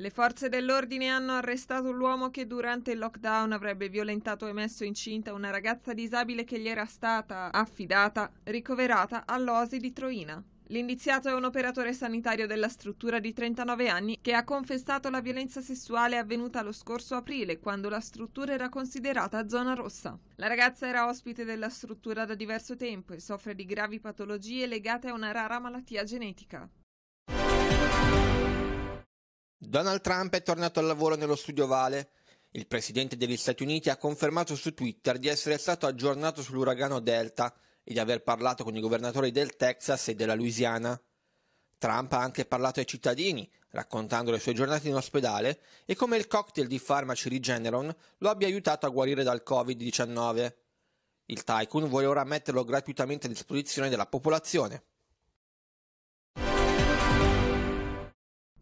Le forze dell'ordine hanno arrestato l'uomo che durante il lockdown avrebbe violentato e messo incinta una ragazza disabile che gli era stata affidata, ricoverata all'Osi di Troina. L'indiziato è un operatore sanitario della struttura di 39 anni che ha confessato la violenza sessuale avvenuta lo scorso aprile, quando la struttura era considerata zona rossa. La ragazza era ospite della struttura da diverso tempo e soffre di gravi patologie legate a una rara malattia genetica. Donald Trump è tornato al lavoro nello studio Vale. Il presidente degli Stati Uniti ha confermato su Twitter di essere stato aggiornato sull'uragano Delta e di aver parlato con i governatori del Texas e della Louisiana. Trump ha anche parlato ai cittadini, raccontando le sue giornate in ospedale e come il cocktail di farmaci Regeneron lo abbia aiutato a guarire dal Covid-19. Il tycoon vuole ora metterlo gratuitamente a disposizione della popolazione.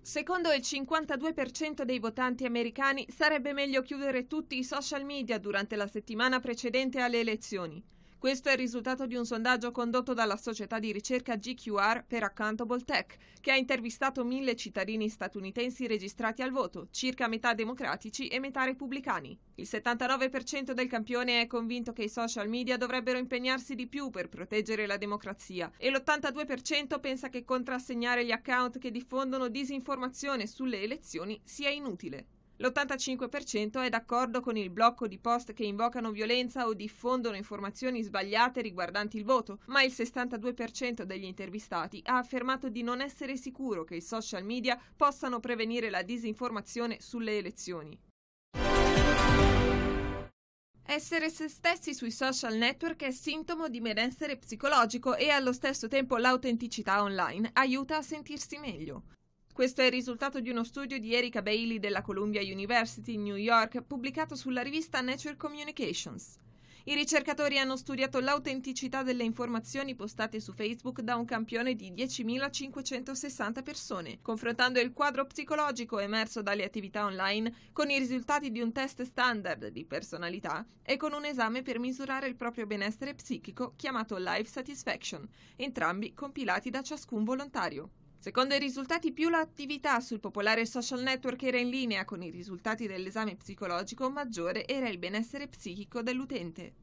Secondo il 52% dei votanti americani sarebbe meglio chiudere tutti i social media durante la settimana precedente alle elezioni. Questo è il risultato di un sondaggio condotto dalla società di ricerca GQR per Accountable Tech, che ha intervistato mille cittadini statunitensi registrati al voto, circa metà democratici e metà repubblicani. Il 79% del campione è convinto che i social media dovrebbero impegnarsi di più per proteggere la democrazia e l'82% pensa che contrassegnare gli account che diffondono disinformazione sulle elezioni sia inutile. L'85% è d'accordo con il blocco di post che invocano violenza o diffondono informazioni sbagliate riguardanti il voto, ma il 62% degli intervistati ha affermato di non essere sicuro che i social media possano prevenire la disinformazione sulle elezioni. Essere se stessi sui social network è sintomo di benessere psicologico e allo stesso tempo l'autenticità online aiuta a sentirsi meglio. Questo è il risultato di uno studio di Erika Bailey della Columbia University New York pubblicato sulla rivista Nature Communications. I ricercatori hanno studiato l'autenticità delle informazioni postate su Facebook da un campione di 10.560 persone, confrontando il quadro psicologico emerso dalle attività online con i risultati di un test standard di personalità e con un esame per misurare il proprio benessere psichico chiamato Life Satisfaction, entrambi compilati da ciascun volontario. Secondo i risultati più l'attività sul popolare social network era in linea con i risultati dell'esame psicologico, maggiore era il benessere psichico dell'utente.